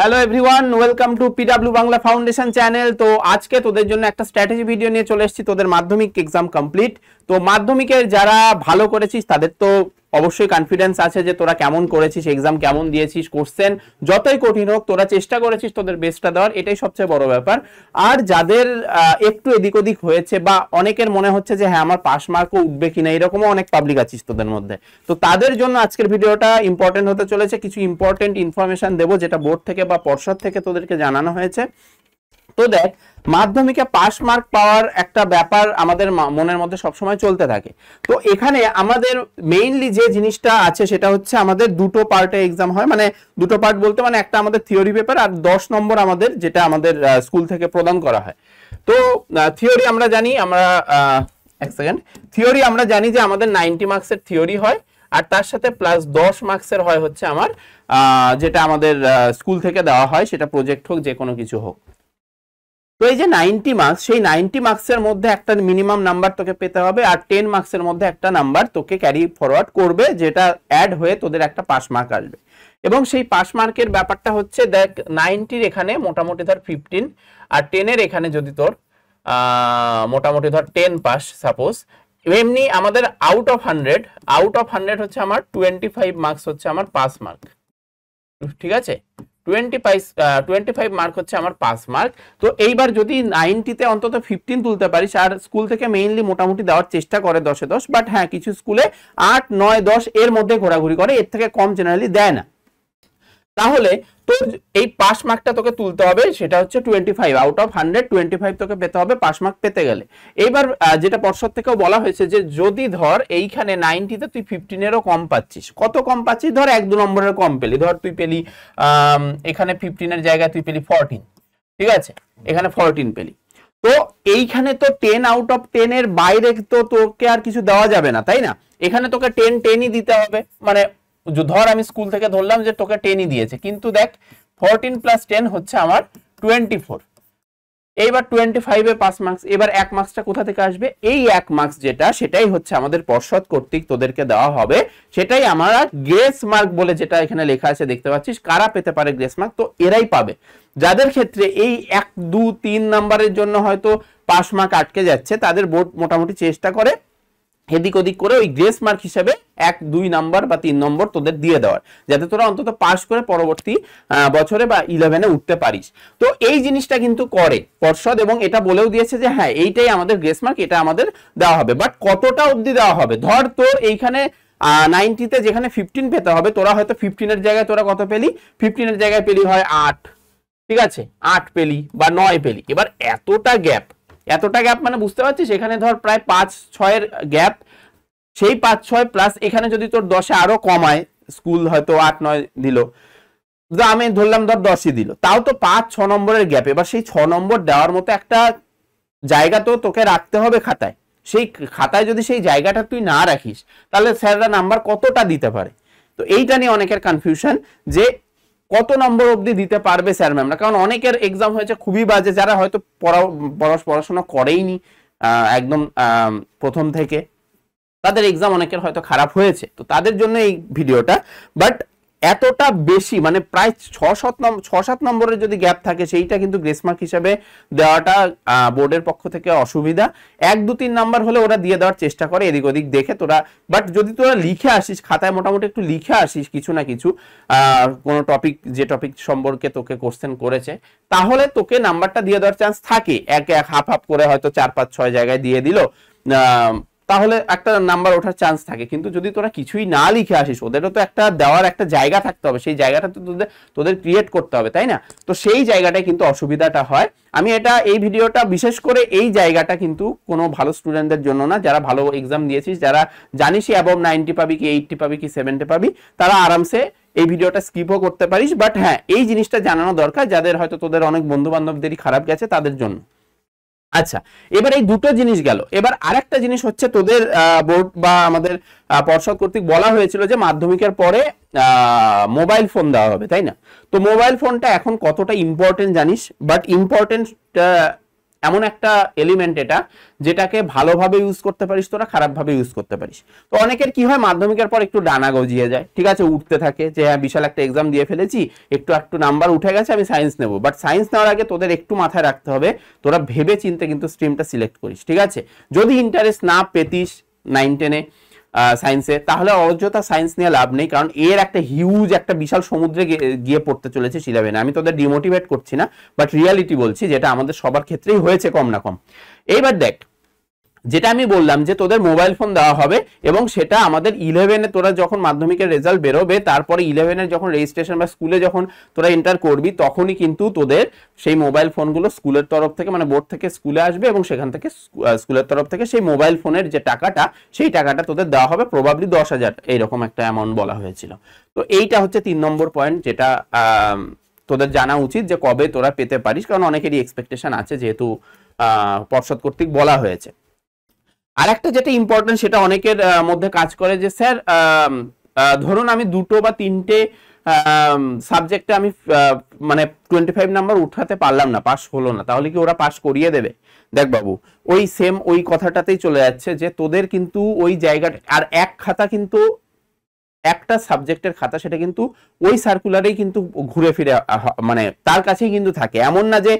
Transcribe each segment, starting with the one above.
hello everyone welcome to PW Bangla foundation channel তো আজকে তোদের জন্য একটা স্ট্র্যাটেজি ভিডিও নিয়ে চলে এসেছি তোদের মাধ্যমিক এক্সাম কমপ্লিট তো মাধ্যমিকের যারা ভালো করেছিস তাদের তো অবশ্যই কনফিডেন্স আছে যে তোরা কেমন করেছিস এক্সাম কেমন দিয়েছিস কোশ্চেন যতই কঠিন হোক তোরা চেষ্টা করেছিস তোদের বেস্টটা দেওয়ার এটাই সবচেয়ে বড় ব্যাপার আর যাদের একটু এদিক ওদিক হয়েছে বা অনেকের মনে হচ্ছে যে হ্যাঁ আমার পাশ মার্কও উঠবে কিনা এরকমও অনেক পাবলিক আছিস তোদের মধ্যে তো তাদের জন্য আজকের ভিডিওটা ইম্পর্টেন্ট হতে চলেছে কিছু ইম্পর্টেন্ট ইনফরমেশন দেবো যেটা বোর্ড থেকে বা পর্ষদ থেকে তোদেরকে জানানো হয়েছে তো দেখ মাধ্যমিকে পাশ মার্ক পাওয়ার একটা ব্যাপার আমাদের মনের মধ্যে সবসময় চলতে থাকে তো এখানে আমাদের মেইনলি যে জিনিসটা আছে সেটা হচ্ছে আমাদের দুটো পার্টে এক্সাম হয় মানে দুটো পার্ট বলতে মানে একটা আমাদের থিওরি পেপার আর দশ নম্বর আমাদের যেটা আমাদের স্কুল থেকে প্রদান করা হয় তো থিওরি আমরা জানি আমরা এক সেকেন্ড থিওরি আমরা জানি যে আমাদের নাইনটি মার্কসের থিওরি হয় আর তার সাথে প্লাস দশ মার্কসের হয় হচ্ছে আমার যেটা আমাদের স্কুল থেকে দেওয়া হয় সেটা প্রজেক্ট হোক যে কোনো কিছু হোক তো এই যে নাইনটি মার্কস সেই নাইনটি মার্কসের মধ্যে একটা মিনিমাম নাম্বার তোকে পেতে হবে আর টেন মার্কসের মধ্যে একটা নাম্বার তোকে ক্যারি ফরওয়ার্ড করবে যেটা অ্যাড হয়ে তোদের একটা পাস মার্ক আসবে এবং সেই পাস মার্কের ব্যাপারটা হচ্ছে দেখ নাইনটির এখানে মোটামুটি ধর ফিফটিন আর টেনের এখানে যদি তোর মোটামুটি ধর টেন পাস সাপোজ এমনি আমাদের out of hundred out of hundred হচ্ছে আমার টোয়েন্টি ফাইভ মার্কস হচ্ছে আমার পাস মার্ক ঠিক আছে twenty five twenty five mark হচ্ছে আমার পাস মার্ক তো এইবার যদি নাইনটিতে অন্তত ফিফটিন তুলতে পারিস আর স্কুল থেকে মেইনলি মোটামুটি দেওয়ার চেষ্টা করে দশে দশ বাট হ্যাঁ কিছু স্কুলে আট নয় দশ এর মধ্যে ঘোরাঘুরি করে এর থেকে কম জেনারেলি দেয় না তাহলে তোর এই পাস মার্কটা তোকে তুলতে হবে সেটা হচ্ছে twenty five out of hundred twenty five তোকে পেতে হবে পাস মার্ক পেতে গেলে এবার যেটা পর্ষদ থেকেও বলা হয়েছে যে যদি ধর এইখানে নাইনটিতে তুই ফিফটিনেরও কম পাচ্ছিস কত কম পাচ্ছিস ধর এক দু নম্বরের কম পেলি ধর তুই পেলি এখানে ফিফটিনের জায়গায় তুই পেলি ফরটিন ঠিক আছে এখানে ফরটিন পেলি তো এইখানে তো টেন আউট অফ টেনের বাইরে তো তোকে আর কিছু দেওয়া যাবে না তাই না এখানে তোকে টেন টেনই দিতে হবে মানে ধর আমি স্কুল থেকে ধরলাম যে তোকে টেনই দিয়েছে কিন্তু দেখ ফোরটিন প্লাস টেন হচ্ছে আমার টোয়েন্টি ফোর এইবার টোয়েন্টি ফাইভে পাঁচ মার্কস এবার এক মার্কসটা কোথা থেকে আসবে এই এক মার্কস যেটা সেটাই হচ্ছে আমাদের পর্ষদ কর্তৃক তোদেরকে দেওয়া হবে সেটাই আমরা গ্রেস মার্ক বলে যেটা এখানে লেখা আছে দেখতে পাচ্ছিস কারা পেতে পারে গ্রেস মার্ক তো এরাই পাবে যাদের ক্ষেত্রে এই এক দু তিন নাম্বারের জন্য হয়তো পাঁচ মার্ক আটকে যাচ্ছে তাদের বোর্ড মোটামুটি চেষ্টা করে এদিক ওদিক করে ওই গ্রেস মার্ক হিসেবে এক দুই নাম্বার বা তিন নম্বর তোদের দিয়ে দেওয়ার যাতে তোরা অন্তত পাস করে পরবর্তী বছরে বা ইলেভেনে উঠতে পারিস তো এই জিনিসটা কিন্তু করে পর্ষদ এবং এটা বলেও দিয়েছে যে হ্যাঁ এইটাই আমাদের গ্রেস মার্ক এটা আমাদের দেওয়া হবে বাট কতটা অবধি দেওয়া হবে ধর তোর এইখানে নাইনটিতে যেখানে ফিফটিন পেতে হবে তোরা হয়তো ফিফটিনের জায়গায় তোরা কত পেলি ফিফটিনের জায়গায় পেলি হয় আট ঠিক আছে আট পেলি বা নয় পেলি এবার এতটা গ্যাপ এতটা গ্যাপ মানে বুঝতে পারছিস এখানে ধর প্রায় পাঁচ ছয়ের গ্যাপ সেই পাঁচ ছয় প্লাস এখানে যদি তোর দশে আরও কমায় স্কুল হয়তো আট নয় দিল আমি ধরলাম ধর দশই দিল তাও তো পাঁচ ছ নম্বরের গ্যাপ এবার সেই ছ নম্বর দেওয়ার মতো একটা জায়গা তো তোকে রাখতে হবে খাতায় সেই খাতায় যদি সেই জায়গাটা তুই না রাখিস তাহলে স্যাররা নাম্বার কতটা দিতে পারে তো এইটা নিয়ে অনেকের কনফিউশন যে কত নম্বর অবধি দিতে পারবে স্যার ম্যামরা কারণ অনেকের এক্সাম হয়েছে খুবই বাজে যারা হয়তো পড়াশোনা করেইনি একদম প্রথম থেকে তাদের এক্সাম অনেকের হয়তো খারাপ হয়েছে তো তাদের জন্য এই ভিডিওটা বাট এতটা বেশি মানে প্রায় ছ সাত নম্বর ছ সাত নম্বরের যদি গ্যাপ থাকে সেইটা কিন্তু গ্রেসমার্ক হিসাবে দেওয়াটা বোর্ডের পক্ষ থেকে অসুবিধা এক দু তিন নাম্বার হলে ওরা দিয়ে দেওয়ার চেষ্টা করে এদিক ওদিক দেখে তোরা বাট যদি তোরা লিখে আসিস খাতায় মোটামুটি একটু লিখে আসিস কিছু না কিছু কোনো টপিক যে টপিক সম্পর্কে তোকে কোশ্চেন করেছে তাহলে তোকে নাম্বারটা দিয়ে দেওয়ার চান্স থাকে এক এক হাফ হাফ করে হয়তো চার পাঁচ ছয় জায়গায় দিয়ে দিল তাহলে একটা নাম্বার ওঠার চান্স থাকে কিন্তু যদি তোরা কিছুই না লিখে আসিস ওদেরও তো একটা দেওয়ার একটা জায়গা থাকতে হবে সেই জায়গাটা তো তোদের তোদের ক্রিয়েট করতে হবে তাই না তো সেই জায়গাটায় কিন্তু অসুবিধাটা হয় আমি এটা এই ভিডিওটা বিশেষ করে এই জায়গাটা কিন্তু কোনো ভালো স্টুডেন্টদের জন্য না যারা ভালো এক্সাম দিয়েছিস যারা জানিসই অ্যাবভ নাইনটি পাবি কি এইটটি পাবি কি সেভেন্টি পাবি তারা আরামসে এই ভিডিওটা স্কিপও করতে পারিস বাট হ্যাঁ এই জিনিসটা জানানো দরকার যাদের হয়তো তোদের অনেক বন্ধু বান্ধবদেরই খারাপ গেছে তাদের জন্য আচ্ছা এবার এই দুটো জিনিস গেল এবার আরেকটা জিনিস হচ্ছে তোদের বোর্ড বা আমাদের পর্ষদ কর্তৃক বলা হয়েছিল যে মাধ্যমিকের পরে মোবাইল ফোন দেওয়া হবে তাই না তো মোবাইল ফোনটা এখন কতটা ইম্পর্টেন্ট জানিস বাট ইম্পর্টেন্ট এমন একটা এলিমেন্ট এটা যেটাকে ভালোভাবে ইউজ করতে পারিস তোরা খারাপভাবে ইউজ করতে পারিস তো অনেকের কি হয় মাধ্যমিকের পর একটু ডানা গজিয়ে যায় ঠিক আছে উঠতে থাকে যে হ্যাঁ বিশাল একটা এক্সাম দিয়ে ফেলেছি একটু একটু নাম্বার উঠে গেছে আমি সায়েন্স নেব বাট সায়েন্স নেওয়ার আগে তোদের একটু মাথায় রাখতে হবে তোরা ভেবে চিনতে কিন্তু স্ট্রিমটা সিলেক্ট করিস ঠিক আছে যদি ইন্টারেস্ট না পেতিস নাইন টেনে সায়েন্সে তাহলে অযথা সায়েন্স নিয়ে লাভ নেই কারণ এর একটা হিউজ একটা বিশাল সমুদ্রে গিয়ে পড়তে চলেছে শিলাবেন আমি তোদের ডিমোটিভেট করছি না বাট রিয়ালিটি বলছি যেটা আমাদের সবার ক্ষেত্রেই হয়েছে কম না কম এইবার দেখ যেটা আমি বললাম যে তোদের মোবাইল ফোন দেওয়া হবে এবং সেটা আমাদের ইলেভেনে তোরা যখন মাধ্যমিকের রেজাল্ট বেরোবে তারপরে ইলেভেনের যখন রেজিস্ট্রেশন বা স্কুলে যখন তোরা এন্টার করবি তখনই কিন্তু তোদের সেই মোবাইল ফোনগুলো স্কুলের তরফ থেকে মানে বোর্ড থেকে স্কুলে আসবে এবং সেখান থেকে স্কুলের তরফ থেকে সেই মোবাইল ফোনের যে টাকাটা সেই টাকাটা তোদের দেওয়া হবে প্রবাবলি দশ হাজার এইরকম একটা অ্যামাউন্ট বলা হয়েছিল তো এইটা হচ্ছে তিন নম্বর পয়েন্ট যেটা তোদের জানা উচিত যে কবে তোরা পেতে পারিস কারণ অনেকেরই এক্সপেকটেশন আছে যেহেতু পর্ষদ কর্তৃক বলা হয়েছে আর একটা যেটা ইম্পর্টেন্ট সেটা অনেকের মধ্যে কাজ করে যে স্যার ধরুন আমি দুটো বা তিনটে সাবজেক্টে আমি মানে টোয়েন্টি ফাইভ নাম্বার উঠাতে পারলাম না পাশ হলো না তাহলে কি ওরা পাশ করিয়ে দেবে দেখ বাবু ওই সেম ওই কথাটাতেই চলে যাচ্ছে যে তোদের কিন্তু ওই জায়গাটা আর এক খাতা কিন্তু একটা সাবজেক্টের খাতা সেটা কিন্তু ওই সার্কুলারেই কিন্তু ঘুরে ফিরে মানে তার কাছেই কিন্তু থাকে এমন না যে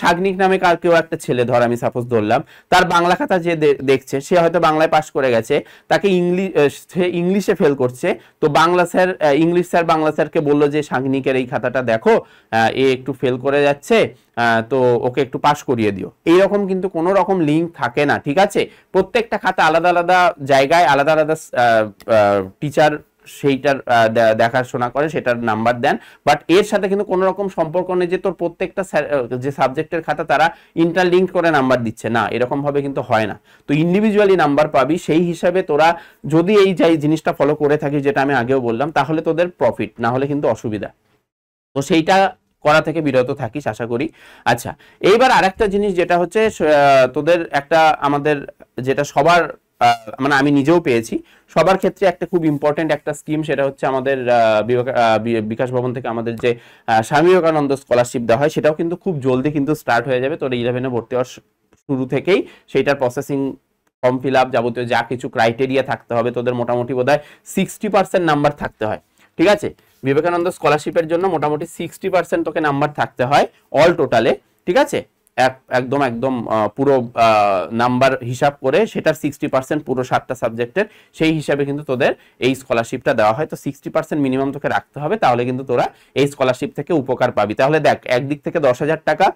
সাগনিক নামে কার কেউ একটা ছেলে ধর আমি সাপোজ ধরলাম তার বাংলা খাতা যে দেখছে সে হয়তো বাংলায় পাশ করে গেছে তাকে ইংলিশ সে ইংলিশে ফেল করছে তো Bangla sir English sir Bangla স্যারকে বললো যে সাগনিকের এই খাতাটা দেখো এ একটু ফেল করে যাচ্ছে তো ওকে একটু পাশ করিয়ে দিও এইরকম কিন্তু কোনো রকম লিঙ্ক থাকে না ঠিক আছে প্রত্যেকটা খাতা আলাদা আলাদা জায়গায় আলাদা আলাদা টিচার সেইটার দেখাশোনা করে সেটার নাম্বার দেন বাট এর সাথে কিন্তু কোনো রকম সম্পর্ক নেই যে তোর প্রত্যেকটা যে সাবজেক্টের খাতা তারা ইন্টারলিঙ্ক করে নাম্বার দিচ্ছে না এরকমভাবে কিন্তু হয় না তো ইন্ডিভিজুয়ালি নাম্বার পাবি সেই হিসাবে তোরা যদি এই যাই জিনিসটা ফলো করে থাকিস যেটা আমি আগেও বললাম তাহলে তোদের প্রফিট না হলে কিন্তু অসুবিধা তো সেইটা করা থেকে বিরত থাকিস আশা করি আচ্ছা এইবার আরেকটা জিনিস যেটা হচ্ছে তোদের একটা আমাদের যেটা সবার মানে আমি নিজেও পেয়েছি সবার ক্ষেত্রে একটা খুব ইম্পর্টেন্ট একটা স্কিম সেটা হচ্ছে আমাদের বিকাশ ভবন থেকে আমাদের যে স্বামী বিবেকানন্দ স্কলারশিপ দেওয়া হয় সেটাও কিন্তু খুব জলদি কিন্তু স্টার্ট হয়ে যাবে তোর ইলেভেনে ভর্তি হওয়ার শুরু থেকেই সেইটার প্রসেসিং ফর্ম ফিল আপ যাবতীয় যা কিছু ক্রাইটেরিয়া থাকতে হবে তোদের মোটামুটি বোধ হয় সিক্সটি পার্সেন্ট নাম্বার থাকতে হয় ঠিক আছে বিবেকানন্দ স্কলারশিপের জন্য মোটামুটি সিক্সটি পার্সেন্ট তোকে নাম্বার থাকতে হয় অল টোটালে ঠিক আছে একদম একদম পুরো নাম্বার হিসাব করে সেটার সিক্সটি পার্সেন্ট পুরো সাতটা সাবজেক্টের সেই হিসাবে কিন্তু তোদের এই স্কলারশিপটা দেওয়া হয় তো সিক্সটি পার্সেন্ট মিনিমাম তোকে রাখতে হবে তাহলে কিন্তু তোরা এই স্কলারশিপ থেকে উপকার পাবি তাহলে দেখ একদিক থেকে দশ হাজার টাকা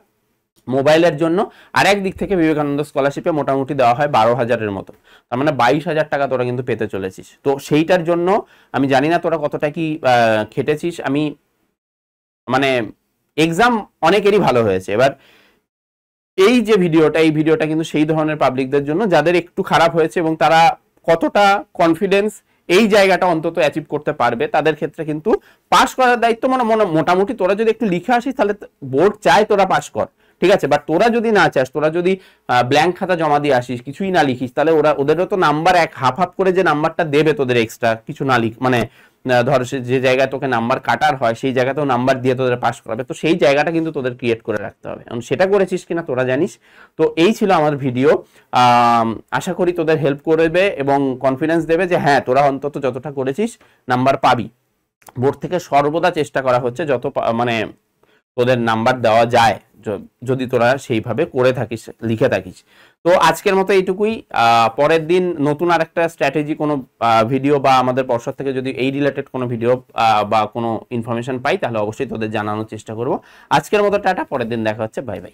মোবাইলের জন্য আর এক দিক থেকে বিবেকানন্দ স্কলারশিপে মোটামুটি দেওয়া হয় বারো হাজারের মতো তার মানে বাইশ হাজার টাকা তোরা কিন্তু পেতে চলেছিস তো সেইটার জন্য আমি জানি না তোরা কতটা কি খেটেছিস আমি মানে এক্সাম অনেকেরই ভালো হয়েছে এবার এই যে ভিডিওটা এই ভিডিওটা কিন্তু সেই ধরনের পাবলিকদের জন্য যাদের একটু খারাপ হয়েছে এবং তারা কতটা কনফিডেন্স এই জায়গাটা অন্তত অ্যাচিভ করতে পারবে তাদের ক্ষেত্রে কিন্তু পাশ করার দায়িত্ব মানে মোটামুটি তোরা যদি একটু লিখে আসিস তাহলে বোর্ড চায় তোরা পাশ কর ঠিক আছে বাট তোরা যদি না চাস তোরা যদি ব্ল্যাঙ্ক খাতা জমা দিয়ে আসিস কিছুই না লিখিস তাহলে ওরা ওদেরও তো নাম্বার এক হাফ হাফ করে যে নাম্বারটা দেবে তোদের এক্সট্রা কিছু না লিখ মানে ধর যে জায়গায় তোকে নাম্বার কাটার হয় সেই জায়গাতেও নাম্বার দিয়ে তোদের পাস করাবে তো সেই জায়গাটা কিন্তু তোদের ক্রিয়েট করে রাখতে হবে এখন সেটা করেছিস কিনা তোরা জানিস তো এই ছিল আমার ভিডিও আশা করি তোদের হেল্প করবে এবং কনফিডেন্স দেবে যে হ্যাঁ তোরা অন্তত যতটা করেছিস নাম্বার পাবি বোর্ড থেকে সর্বদা চেষ্টা করা হচ্ছে যত মানে তোদের নাম্বার দেওয়া যায় যদি তোরা সেইভাবে করে থাকিস লিখে থাকিস তো আজকের মতো এইটুকুই পরের দিন নতুন আর একটা স্ট্র্যাটেজি কোনো ভিডিও বা আমাদের পর্ষদ থেকে যদি এই রিলেটেড কোনো ভিডিও বা কোনো ইনফরমেশন পাই তাহলে অবশ্যই তোদের জানানোর চেষ্টা করব আজকের মতো টাটা পরের দিন দেখা হচ্ছে বাই বাই